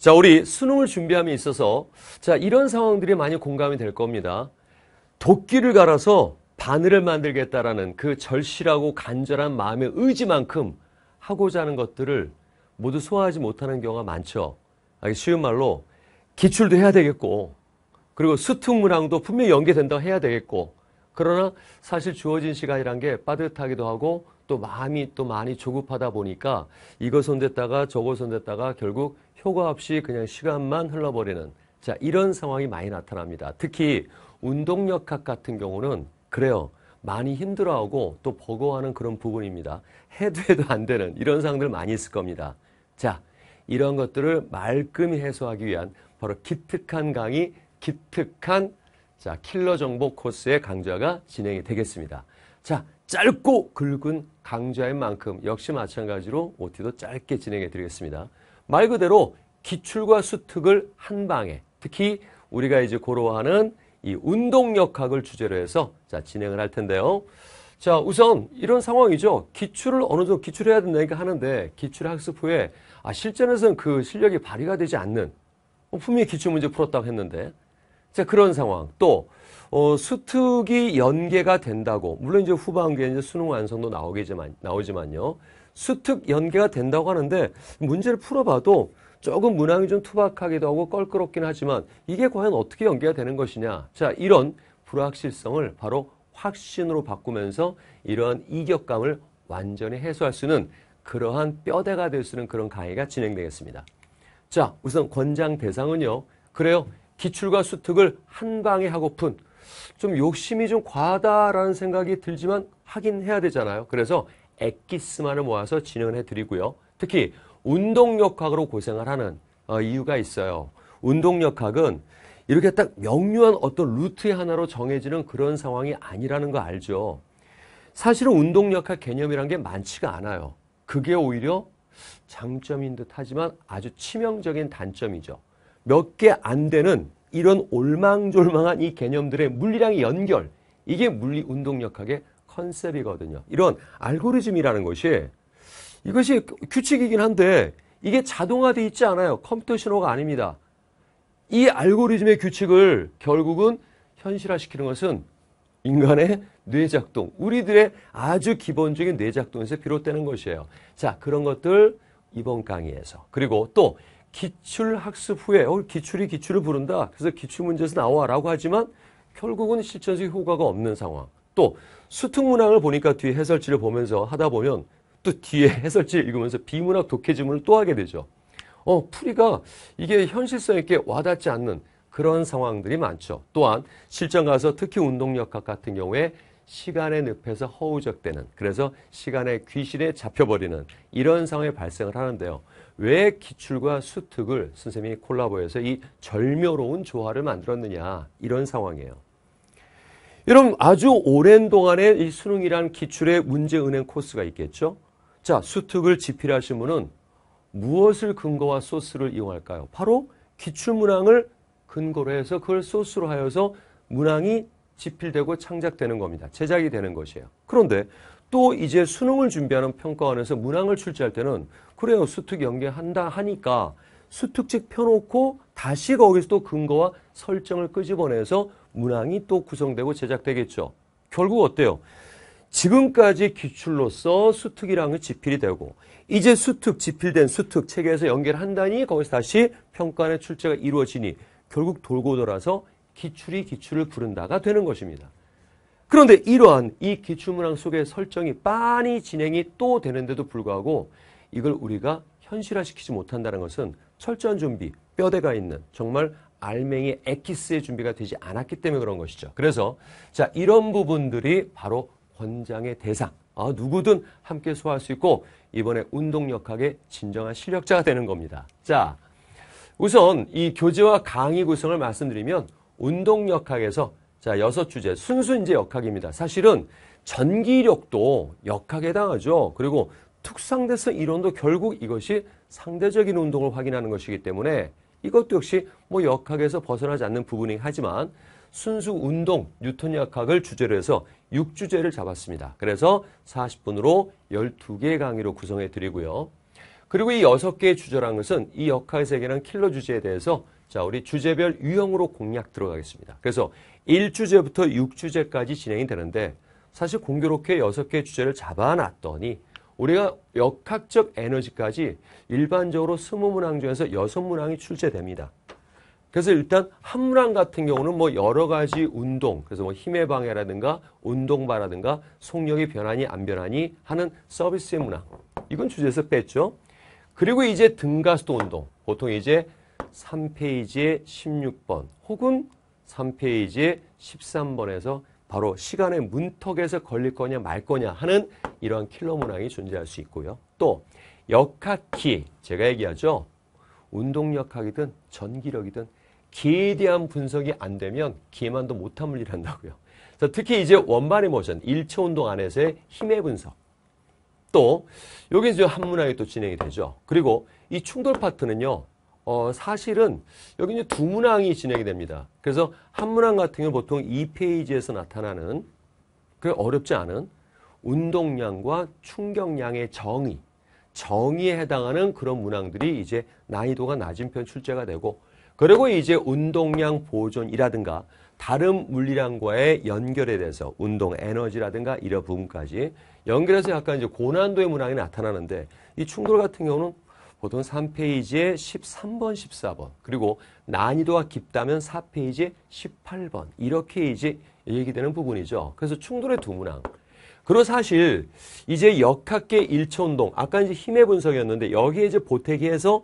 자, 우리 수능을 준비함에 있어서 자, 이런 상황들이 많이 공감이 될 겁니다. 도끼를 갈아서 바늘을 만들겠다라는 그 절실하고 간절한 마음의 의지만큼 하고자 하는 것들을 모두 소화하지 못하는 경우가 많죠. 쉬운 말로 기출도 해야 되겠고 그리고 수특문항도 분명히 연계된다고 해야 되겠고 그러나 사실 주어진 시간이란 게 빠듯하기도 하고 또 마음이 또 많이 조급하다 보니까 이거 손댔다가 저거 손댔다가 결국 효과 없이 그냥 시간만 흘러버리는 자 이런 상황이 많이 나타납니다. 특히 운동역학 같은 경우는 그래요. 많이 힘들어하고 또 버거워하는 그런 부분입니다. 해도 해도 안 되는 이런 상황들 많이 있을 겁니다. 자, 이런 것들을 말끔히 해소하기 위한 바로 기특한 강의, 기특한 자, 킬러 정보 코스의 강좌가 진행이 되겠습니다. 자, 짧고 굵은 강좌인 만큼 역시 마찬가지로 OT도 짧게 진행해 드리겠습니다. 말 그대로 기출과 수특을 한 방에 특히 우리가 이제 고려하는 이 운동역학을 주제로 해서 자 진행을 할 텐데요. 자 우선 이런 상황이죠. 기출을 어느 정도 기출해야 된다니까 하는데 기출 학습 후에 아 실전에서는 그 실력이 발휘가 되지 않는 어, 분명히 기출 문제 풀었다고 했는데 자 그런 상황 또 어, 수특이 연계가 된다고 물론 이제 후반기에 이제 수능 완성도 나오겠지만 나오지만요. 수특 연계가 된다고 하는데 문제를 풀어봐도 조금 문항이 좀 투박하기도 하고 껄끄럽긴 하지만 이게 과연 어떻게 연계가 되는 것이냐. 자, 이런 불확실성을 바로 확신으로 바꾸면서 이러한 이격감을 완전히 해소할 수는 있 그러한 뼈대가 될 수 있는 그런 강의가 진행되겠습니다. 자, 우선 권장 대상은요. 그래요. 기출과 수특을 한 방에 하고픈 좀 욕심이 좀 과하다라는 생각이 들지만 하긴 해야 되잖아요. 그래서 액기스만을 모아서 진행을 해드리고요. 특히 운동역학으로 고생을 하는 어, 이유가 있어요. 운동역학은 이렇게 딱 명료한 어떤 루트의 하나로 정해지는 그런 상황이 아니라는 거 알죠. 사실은 운동역학 개념이란 게 많지가 않아요. 그게 오히려 장점인 듯 하지만 아주 치명적인 단점이죠. 몇 개 안 되는 이런 올망졸망한 이 개념들의 물리량의 연결, 이게 물리 운동역학의 컨셉이거든요. 이런 알고리즘이라는 것이 이것이 규칙이긴 한데 이게 자동화돼 있지 않아요. 컴퓨터 신호가 아닙니다. 이 알고리즘의 규칙을 결국은 현실화시키는 것은 인간의 뇌작동, 우리들의 아주 기본적인 뇌작동에서 비롯되는 것이에요. 자, 그런 것들 이번 강의에서. 그리고 또 기출학습 후에 어, 기출이 기출을 부른다. 그래서 기출문제에서 나와라고 하지만 결국은 실천적 효과가 없는 상황. 또 수특 문항을 보니까 뒤에 해설지를 보면서 하다 보면 또 뒤에 해설지를 읽으면서 비문학 독해지문을 또 하게 되죠. 어, 풀이가 이게 현실성 있게 와닿지 않는 그런 상황들이 많죠. 또한 실전 가서 특히 운동역학 같은 경우에 시간의 늪에서 허우적대는 그래서 시간의 귀신에 잡혀버리는 이런 상황이 발생을 하는데요. 왜 기출과 수특을 선생님이 콜라보해서 이 절묘로운 조화를 만들었느냐 이런 상황이에요. 여러분 아주 오랜 동안에 이 수능이란 기출의 문제은행 코스가 있겠죠. 자 수특을 집필하신 분은 무엇을 근거와 소스를 이용할까요? 바로 기출문항을 근거로 해서 그걸 소스로 하여서 문항이 집필되고 창작되는 겁니다. 제작이 되는 것이에요. 그런데 또 이제 수능을 준비하는 평가원에서 문항을 출제할 때는 그래요. 수특 연계한다 하니까 수특책 펴놓고 다시 거기서 또 근거와 설정을 끄집어내서 문항이 또 구성되고 제작되겠죠. 결국 어때요? 지금까지 기출로서 수특이랑은 지필이 되고 이제 수특, 지필된 수특 체계에서 연결한다니 거기서 다시 평가의 출제가 이루어지니 결국 돌고 돌아서 기출이 기출을 부른다가 되는 것입니다. 그런데 이러한 이 기출문항 속의 설정이 빤히 진행이 또 되는데도 불구하고 이걸 우리가 현실화시키지 못한다는 것은 철저한 준비, 뼈대가 있는 정말 알맹이 엑기스의 준비가 되지 않았기 때문에 그런 것이죠. 그래서 자 이런 부분들이 바로 권장의 대상. 아, 누구든 함께 소화할 수 있고 이번에 운동역학의 진정한 실력자가 되는 겁니다. 자, 우선 이 교재와 강의 구성을 말씀드리면 운동역학에서 자 여섯 주제 순수 인재 역학입니다. 사실은 전기력도 역학에 해당하죠. 그리고 특상대성 이론도 결국 이것이 상대적인 운동을 확인하는 것이기 때문에 이것도 역시 뭐 역학에서 벗어나지 않는 부분이 하지만 순수 운동 뉴턴 역학을 주제로 해서 6주제를 잡았습니다. 그래서 40분으로 12개의 강의로 구성해 드리고요. 그리고 이 6개의 주제라는 것은 이 역학의 세계는 킬러 주제에 대해서 자, 우리 주제별 유형으로 공략 들어가겠습니다. 그래서 1주제부터 6주제까지 진행이 되는데 사실 공교롭게 6개의 주제를 잡아놨더니 우리가 역학적 에너지까지 일반적으로 스무 문항 중에서 여섯 문항이 출제됩니다. 그래서 일단 한문항 같은 경우는 뭐 여러 가지 운동, 그래서 뭐 힘의 방해라든가 운동바라든가 속력이 변하니 안 변하니 하는 서비스의 문항. 이건 주제에서 뺐죠. 그리고 이제 등가수도 운동. 보통 이제 3페이지에 16번 혹은 3페이지에 13번에서 바로 시간의 문턱에서 걸릴 거냐 말 거냐 하는 이러한 킬러 문항이 존재할 수 있고요. 또 역학기 제가 얘기하죠. 운동역학이든 전기력이든 기에 대한 분석이 안 되면 기만도 못 함을 리 한다고요. 특히 이제 원반의 모션, 일체 운동 안에서의 힘의 분석. 또 여기 서 한문항이 또 진행이 되죠. 그리고 이 충돌 파트는요. 어, 사실은 여기 이제 두 문항이 진행이 됩니다. 그래서 한문항 같은 경우 보통 2페이지에서 나타나는 그 어렵지 않은 운동량과 충격량의 정의, 정의에 해당하는 그런 문항들이 이제 난이도가 낮은 편 출제가 되고 그리고 이제 운동량 보존이라든가 다른 물리량과의 연결에 대해서 운동 에너지라든가 이런 부분까지 연결해서 약간 이제 고난도의 문항이 나타나는데 이 충돌 같은 경우는 보통 3페이지에 13번, 14번 그리고 난이도가 깊다면 4페이지에 18번 이렇게 이제 얘기되는 부분이죠. 그래서 충돌의 두 문항 그리고 사실 이제 역학계 1차 운동, 아까 이제 힘의 분석이었는데 여기에 이제 보태기에서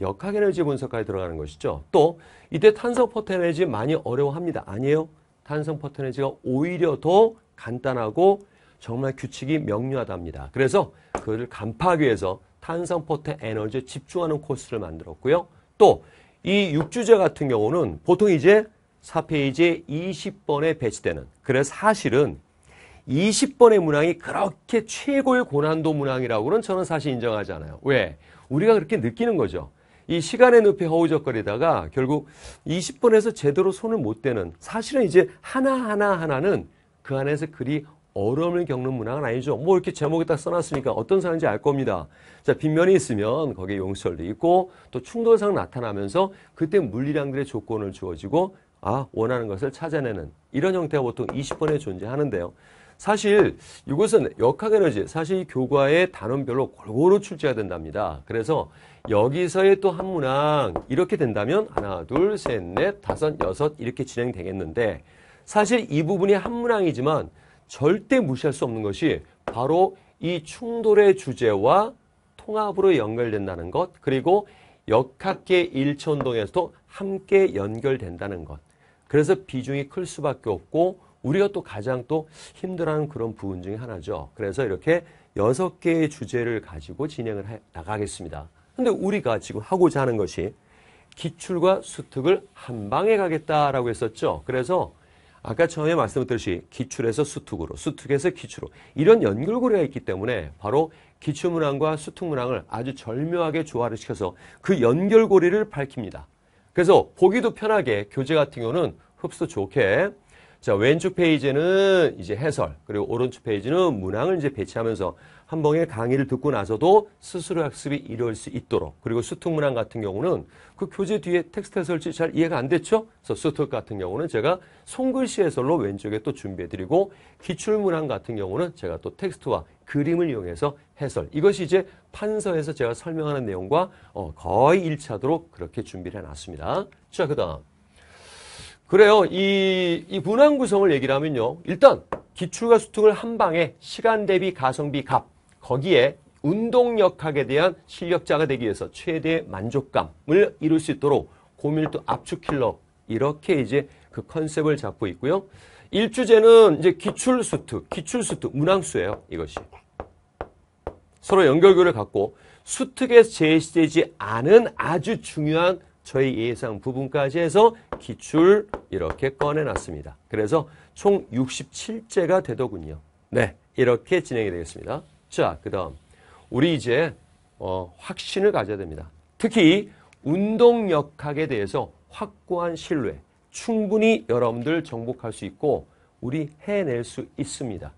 역학 에너지 분석까지 들어가는 것이죠. 또 이때 탄성 포텐 에너지 많이 어려워합니다. 아니에요. 탄성 포텐 에너지가 오히려 더 간단하고 정말 규칙이 명료하답니다. 그래서 그걸 간파하기 위해서 탄성 포텐 에너지에 집중하는 코스를 만들었고요. 또이6주제 같은 경우는 보통 이제 4페이지에 20번에 배치되는 그래서 사실은 20번의 문항이 그렇게 최고의 고난도 문항이라고는 저는 사실 인정하지 않아요. 왜? 우리가 그렇게 느끼는 거죠. 이 시간의 늪에 허우적거리다가 결국 20번에서 제대로 손을 못 대는 사실은 이제 하나하나 하나는 그 안에서 그리 어려움을 겪는 문항은 아니죠. 뭐 이렇게 제목에 딱 써놨으니까 어떤 사람인지 알 겁니다. 자, 빈면이 있으면 거기에 용설도 있고 또 충돌상 나타나면서 그때 물리량들의 조건을 주어지고 아, 원하는 것을 찾아내는 이런 형태가 보통 20번에 존재하는데요. 사실 이것은 역학에너지, 사실 교과의 단원별로 골고루 출제가 된답니다. 그래서 여기서의 또 한 문항 이렇게 된다면 하나, 둘, 셋, 넷, 다섯, 여섯 이렇게 진행되겠는데 사실 이 부분이 한 문항이지만 절대 무시할 수 없는 것이 바로 이 충돌의 주제와 통합으로 연결된다는 것 그리고 역학계 일천동에서도 함께 연결된다는 것 그래서 비중이 클 수밖에 없고 우리가 또 가장 또 힘들어하는 그런 부분 중에 하나죠. 그래서 이렇게 여섯 개의 주제를 가지고 진행을 해 나가겠습니다. 근데 우리가 지금 하고자 하는 것이 기출과 수특을 한 방에 가겠다라고 했었죠. 그래서 아까 처음에 말씀드렸듯이 기출에서 수특으로, 수특에서 기출로 이런 연결고리가 있기 때문에 바로 기출문항과 수특문항을 아주 절묘하게 조화를 시켜서 그 연결고리를 밝힙니다. 그래서 보기도 편하게 교재 같은 경우는 흡수 좋게 자, 왼쪽 페이지는 이제 해설, 그리고 오른쪽 페이지는 문항을 이제 배치하면서 한 번의 강의를 듣고 나서도 스스로 학습이 이룰 수 있도록 그리고 수특 문항 같은 경우는 그 교재 뒤에 텍스트 해설지 잘 이해가 안 됐죠? 그래서 수특 같은 경우는 제가 손글씨 해설로 왼쪽에 또 준비해드리고 기출 문항 같은 경우는 제가 또 텍스트와 그림을 이용해서 해설. 이것이 이제 판서에서 제가 설명하는 내용과 어, 거의 일치하도록 그렇게 준비를 해놨습니다. 자, 그 다음. 그래요. 이, 이 분할 구성을 얘기를 하면요. 일단 기출과 수능을 한 방에 시간 대비 가성비 값 거기에 운동역학에 대한 실력자가 되기 위해서 최대 만족감을 이룰 수 있도록 고밀도 압축킬러 이렇게 이제 그 컨셉을 잡고 있고요. 일주제는 이제 기출수특, 기출수특, 문항수예요. 이것이. 서로 연결교를 갖고 수특에 제시되지 않은 아주 중요한 저희 예상 부분까지 해서 기출 이렇게 꺼내놨습니다. 그래서 총 67제가 되더군요. 네, 이렇게 진행이 되겠습니다. 자, 그 다음 우리 이제 어, 확신을 가져야 됩니다. 특히 운동역학에 대해서 확고한 신뢰, 충분히 여러분들 정복할 수 있고 우리 해낼 수 있습니다.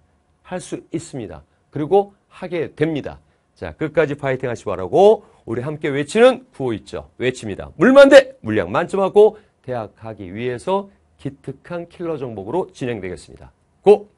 할 수 있습니다. 그리고 하게 됩니다. 자, 끝까지 파이팅 하시기 바라고 우리 함께 외치는 구호 있죠. 외칩니다. 물만 돼! 물량 만점하고 대학가기 위해서 기특한 킬러 종목으로 진행되겠습니다. 고!